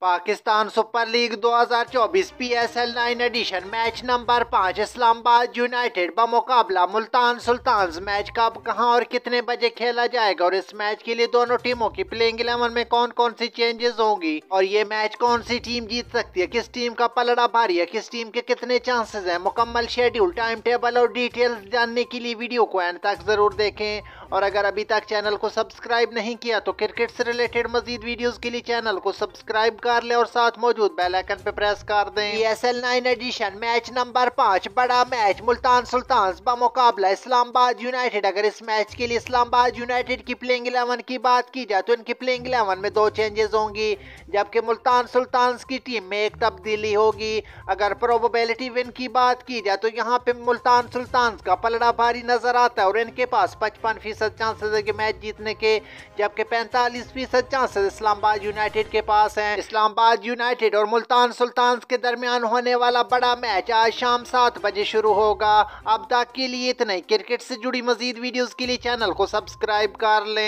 Pakistan Super League 2024 PSL 9 edition match number पाँच Islamabad United बमुकाबला Multan Sultan match कब कहां और कितने बजे खेला जाएगा और इस मैच के लिए दोनों टीमों की प्लेइंग इलेवन में कौन कौन सी चेंजेस होंगी और ये मैच कौन सी टीम जीत सकती है किस टीम का पलड़ा भारी है किस टीम के कितने चांसेस है मुकम्मल शेड्यूल टाइम टेबल और डिटेल्स जानने के लिए वीडियो को एंड तक जरूर देखें और अगर अभी तक चैनल को सब्सक्राइब नहीं किया तो क्रिकेट से रिलेटेड मजीद वीडियोस के लिए चैनल को सब्सक्राइब कर ले और साथ मौजूद बेल आइकन पे प्रेस कर दें L nine edition match number पाँच बड़ा मैच मुल्तान सुल्तान बमुकाबला इस्लामाबाद यूनाइटेड अगर इस मैच के लिए इस्लामाबाद यूनाइटेड की प्लेइंग इलेवन की बात की जाए तो इनकी प्लेइंग इलेवन में दो चेंजेस होंगी जबकि मुल्तान सुल्तान की टीम में एक तब्दीली होगी अगर प्रोबेबिलिटी विन की बात की जाए तो यहाँ पे मुल्तान सुल्तान का पलड़ा भारी नजर आता है और इनके पास पचपन फीसद फीसद चांसेस है कि मैच जीतने के जबकि पैंतालीस फीसद चांसेस इस्लामाबाद यूनाइटेड के पास हैं इस्लामाबाद यूनाइटेड और मुल्तान सुल्तान के दरमियान होने वाला बड़ा मैच आज शाम सात बजे शुरू होगा अब तक के लिए इतना ही क्रिकेट से जुड़ी मजीद वीडियोज़ के लिए चैनल को सब्सक्राइब कर लें